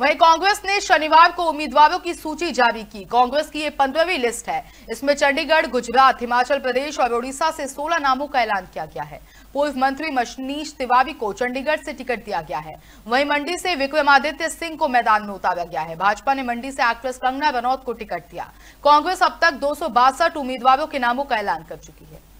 वहीं कांग्रेस ने शनिवार को उम्मीदवारों की सूची जारी की कांग्रेस की ये पंद्रहवीं लिस्ट है इसमें चंडीगढ़ गुजरात हिमाचल प्रदेश और ओडिशा से 16 नामों का ऐलान किया गया है पूर्व मंत्री मशनीश तिवारी को चंडीगढ़ से टिकट दिया गया है वहीं मंडी से विक्रमादित्य सिंह को मैदान में उतारा गया है भाजपा ने मंडी से एक्ट्रेस कंगना रनौत को टिकट दिया कांग्रेस अब तक दो उम्मीदवारों के नामों का ऐलान कर चुकी है